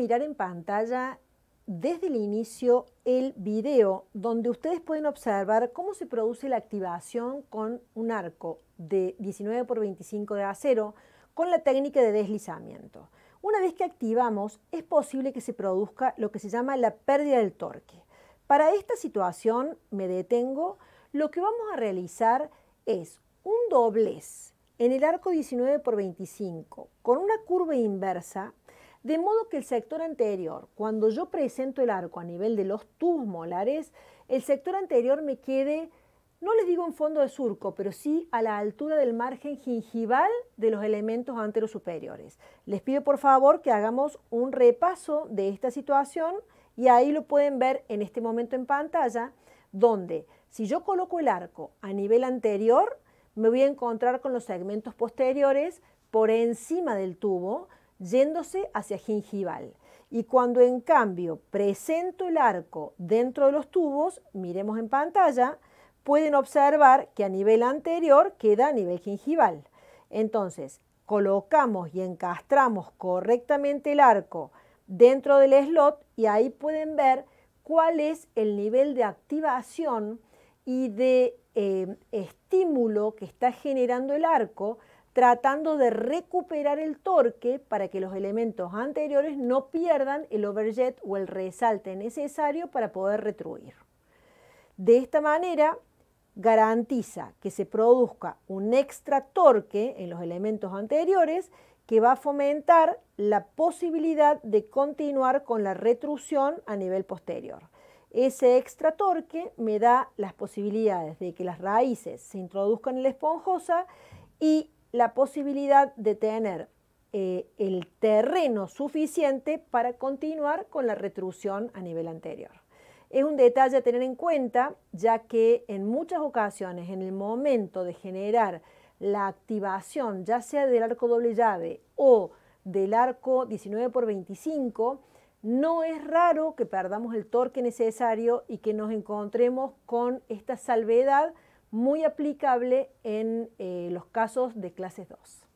mirar en pantalla desde el inicio el video donde ustedes pueden observar cómo se produce la activación con un arco de 19 por 25 de acero con la técnica de deslizamiento. Una vez que activamos es posible que se produzca lo que se llama la pérdida del torque. Para esta situación me detengo, lo que vamos a realizar es un doblez en el arco 19 por 25 con una curva inversa de modo que el sector anterior, cuando yo presento el arco a nivel de los tubos molares, el sector anterior me quede, no les digo en fondo de surco, pero sí a la altura del margen gingival de los elementos superiores Les pido por favor que hagamos un repaso de esta situación y ahí lo pueden ver en este momento en pantalla, donde si yo coloco el arco a nivel anterior, me voy a encontrar con los segmentos posteriores por encima del tubo, yéndose hacia gingival. Y cuando en cambio presento el arco dentro de los tubos, miremos en pantalla, pueden observar que a nivel anterior queda a nivel gingival. Entonces, colocamos y encastramos correctamente el arco dentro del slot y ahí pueden ver cuál es el nivel de activación y de eh, estímulo que está generando el arco tratando de recuperar el torque para que los elementos anteriores no pierdan el overjet o el resalte necesario para poder retruir. De esta manera, garantiza que se produzca un extra torque en los elementos anteriores que va a fomentar la posibilidad de continuar con la retrusión a nivel posterior. Ese extra torque me da las posibilidades de que las raíces se introduzcan en la esponjosa y la posibilidad de tener eh, el terreno suficiente para continuar con la retrusión a nivel anterior. Es un detalle a tener en cuenta, ya que en muchas ocasiones, en el momento de generar la activación, ya sea del arco doble llave o del arco 19 por 25, no es raro que perdamos el torque necesario y que nos encontremos con esta salvedad muy aplicable en eh, los casos de clases 2.